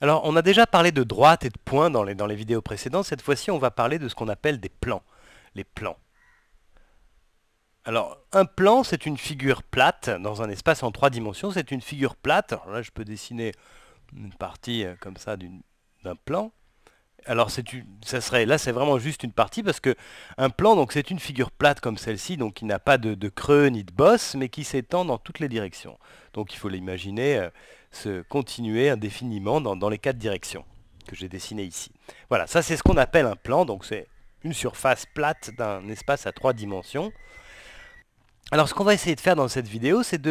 Alors, on a déjà parlé de droite et de point dans les, dans les vidéos précédentes. Cette fois-ci, on va parler de ce qu'on appelle des plans. Les plans. Alors, un plan, c'est une figure plate dans un espace en trois dimensions. C'est une figure plate. Alors là, je peux dessiner une partie euh, comme ça d'un plan. Alors, une, ça serait, là, c'est vraiment juste une partie parce que un plan, donc, c'est une figure plate comme celle-ci, donc qui n'a pas de, creux ni de bosses, mais qui s'étend dans toutes les directions. Donc, il faut l'imaginer. Euh, se continuer indéfiniment dans, les quatre directions que j'ai dessinées ici. Voilà, ça c'est ce qu'on appelle un plan, donc c'est une surface plate d'un espace à trois dimensions. Alors ce qu'on va essayer de faire dans cette vidéo, c'est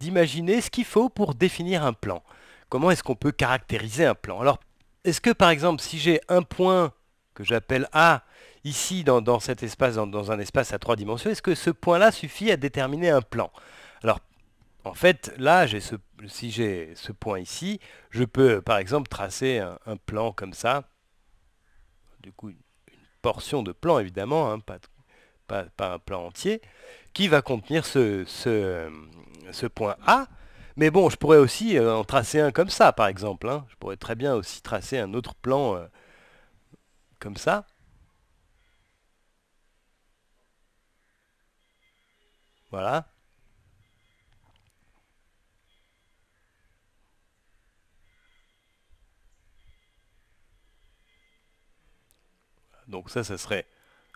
d'imaginer ce qu'il faut pour définir un plan. Comment est-ce qu'on peut caractériser un plan Alors, est-ce que par exemple, si j'ai un point que j'appelle A, ici dans, cet espace, dans, dans, un espace à trois dimensions, est-ce que ce point-là suffit à déterminer un plan Alors, en fait, là, si j'ai ce point ici, je peux, par exemple, tracer un, plan comme ça. Du coup, une, portion de plan, évidemment, hein, pas, un plan entier, qui va contenir ce, point A. Mais bon, je pourrais aussi euh, en tracer un comme ça, par exemple. Hein. Je pourrais très bien aussi tracer un autre plan euh, comme ça. Voilà. Donc ça, ça serait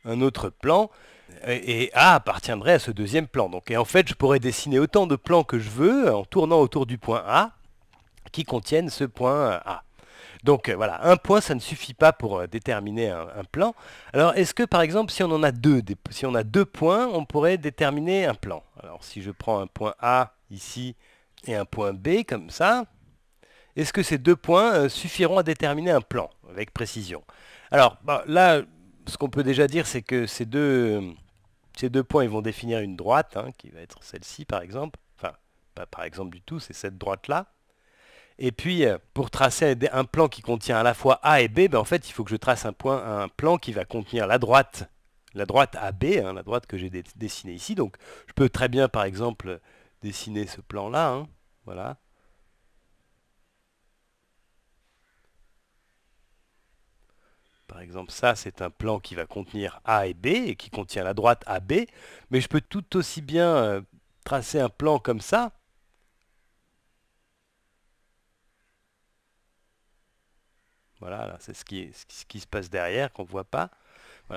un autre plan, et A appartiendrait à ce deuxième plan. Donc, et en fait, je pourrais dessiner autant de plans que je veux en tournant autour du point A qui contiennent ce point euh, A. Donc euh, voilà, un point, ça ne suffit pas pour euh, déterminer un, plan. Alors est-ce que par exemple, si on en a deux, si on a deux points, on pourrait déterminer un plan Alors si je prends un point A ici et un point B comme ça, est-ce que ces deux points suffiront à déterminer un plan avec précision. Alors bah, là, ce qu'on peut déjà dire, c'est que ces deux, ces deux points ils vont définir une droite, hein, qui va être celle-ci par exemple. Enfin, pas par exemple du tout, c'est cette droite-là. Et puis, euh, pour tracer un plan qui contient à la fois A et B, ben, en fait, il faut que je trace un, point, un plan qui va contenir la droite, la droite AB, hein, la droite que j'ai dessinée ici. Donc, je peux très bien, par exemple, dessiner ce plan-là. Hein, voilà, Par exemple, ça, c'est un plan qui va contenir A et B, et qui contient la droite AB, mais je peux tout aussi bien euh, tracer un plan comme ça, Voilà, c'est ce qui, se passe derrière qu'on ne voit pas.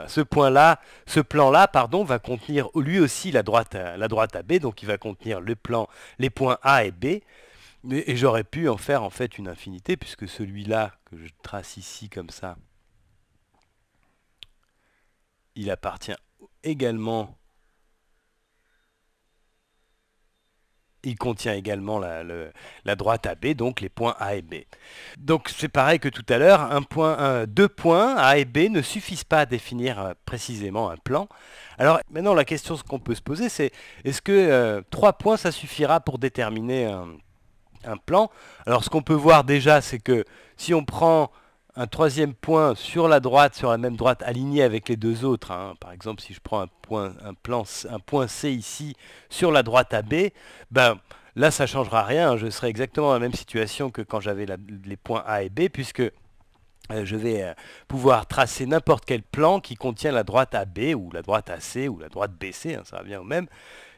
ce point-là, ce plan-là, pardon, va contenir lui aussi la droite, euh, la droite AB, donc il va contenir le plan, les points A et B. Et, j'aurais pu en faire en fait une infinité, puisque celui-là que je trace ici comme ça, il appartient également il contient également la, droite AB, donc les points A et B. Donc c'est pareil que tout à l'heure, un point, deux points A et B ne suffisent pas à définir euh, précisément un plan. Alors maintenant la question qu'on peut se poser c'est est-ce que euh, trois points ça suffira pour déterminer un, un plan Alors ce qu'on peut voir déjà c'est que si on prend un troisième point sur la droite, sur la même droite, aligné avec les deux autres. Hein. Par exemple, si je prends un point, un, plan, un point C ici sur la droite AB, ben, là, ça ne changera rien. Je serai exactement dans la même situation que quand j'avais les points A et B, puisque euh, je vais euh, pouvoir tracer n'importe quel plan qui contient la droite AB, ou la droite AC, ou la droite BC, hein, ça revient au même.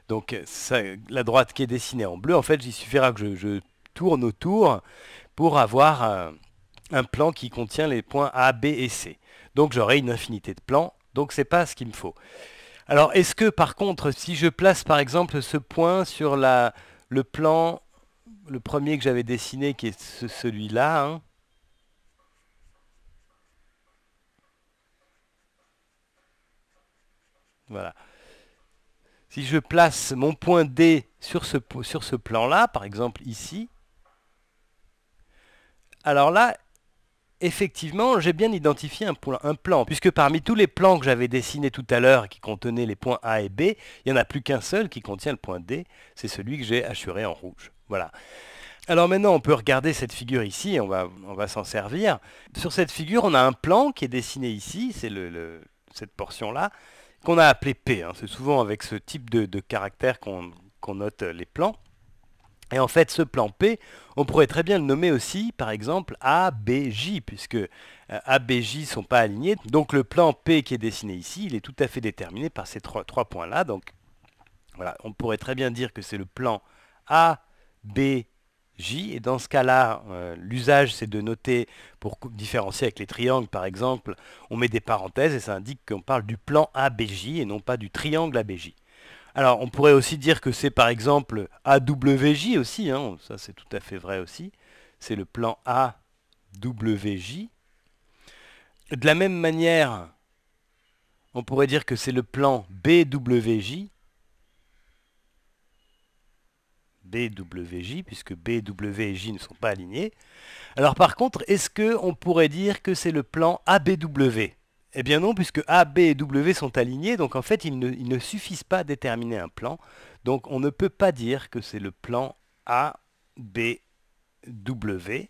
Donc euh, la droite qui est dessinée en bleu, en fait, il suffira que je, tourne autour pour avoir un plan qui contient les points A, B et C. Donc j'aurai une infinité de plans, donc ce n'est pas ce qu'il me faut. Alors est-ce que par contre, si je place par exemple ce point sur la, le plan, le premier que j'avais dessiné qui est celui-là, hein? Voilà. Si je place mon point D sur ce, sur ce plan-là, par exemple ici, alors là, effectivement, j'ai bien identifié un, plan, puisque parmi tous les plans que j'avais dessinés tout à l'heure qui contenaient les points A et B, il n'y en a plus qu'un seul qui contient le point D, c'est celui que j'ai assuré en rouge. Voilà. Alors maintenant, on peut regarder cette figure ici, on va, s'en servir. Sur cette figure, on a un plan qui est dessiné ici, c'est cette portion-là, qu'on a appelé P. Hein. C'est souvent avec ce type de, caractère qu'on note les plans. Et en fait, ce plan P, on pourrait très bien le nommer aussi, par exemple, ABJ, puisque euh, ABJ ne sont pas alignés. Donc le plan P qui est dessiné ici, il est tout à fait déterminé par ces trois, points-là. Donc voilà, on pourrait très bien dire que c'est le plan ABJ. Et dans ce cas-là, euh, l'usage, c'est de noter, pour différencier avec les triangles par exemple, on met des parenthèses et ça indique qu'on parle du plan ABJ et non pas du triangle ABJ. Alors, on pourrait aussi dire que c'est par exemple AWJ aussi, hein, ça c'est tout à fait vrai aussi. C'est le plan AWJ. De la même manière, on pourrait dire que c'est le plan BWJ. BWJ, puisque BW et J ne sont pas alignés. Alors par contre, est-ce qu'on pourrait dire que c'est le plan ABW eh bien non, puisque A, B et W sont alignés, donc en fait, ils ne, suffisent pas à déterminer un plan. Donc on ne peut pas dire que c'est le plan A, B, W,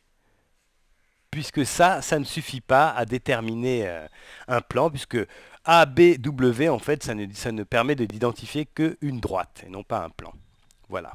puisque ça, ça ne suffit pas à déterminer euh, un plan, puisque A, B, W, en fait, ça ne, ça ne permet d'identifier qu'une droite, et non pas un plan. Voilà.